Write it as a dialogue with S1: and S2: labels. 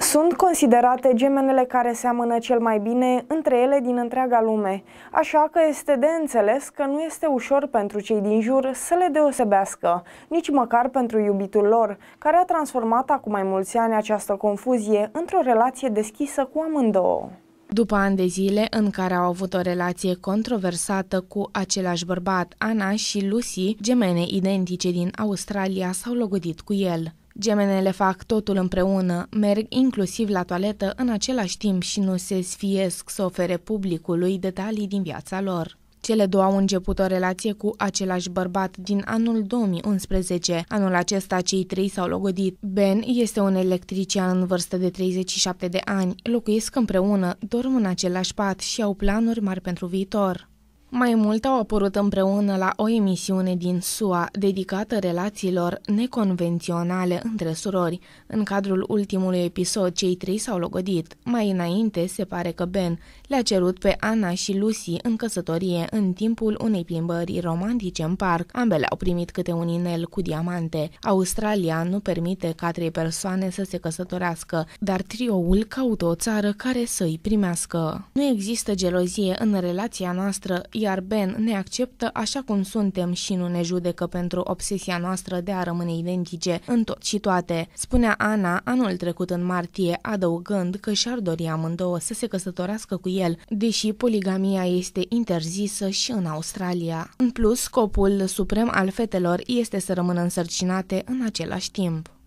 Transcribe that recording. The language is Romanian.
S1: Sunt considerate gemenele care seamănă cel mai bine între ele din întreaga lume, așa că este de înțeles că nu este ușor pentru cei din jur să le deosebească, nici măcar pentru iubitul lor, care a transformat acum mai mulți ani această confuzie într-o relație deschisă cu amândouă.
S2: După ani de zile în care au avut o relație controversată cu același bărbat, Ana și Lucy, gemene identice din Australia, s-au logodit cu el. Gemenele fac totul împreună, merg inclusiv la toaletă în același timp și nu se sfiesc să ofere publicului detalii din viața lor. Cele două au început o relație cu același bărbat din anul 2011. Anul acesta cei trei s-au logodit. Ben este un electrician în vârstă de 37 de ani. Locuiesc împreună, dorm în același pat și au planuri mari pentru viitor. Mai mult au apărut împreună la o emisiune din SUA dedicată relațiilor neconvenționale între surori. În cadrul ultimului episod, cei trei s-au logodit. Mai înainte, se pare că Ben le-a cerut pe Ana și Lucy în căsătorie în timpul unei plimbări romantice în parc. Ambele au primit câte un inel cu diamante. Australia nu permite ca trei persoane să se căsătorească, dar trioul caută o țară care să-i primească. Nu există gelozie în relația noastră, iar Ben ne acceptă așa cum suntem și nu ne judecă pentru obsesia noastră de a rămâne identice în tot și toate, spunea Ana anul trecut în martie, adăugând că și-ar dori amândouă să se căsătorească cu el, deși poligamia este interzisă și în Australia. În plus, scopul suprem al fetelor este să rămână însărcinate în același timp.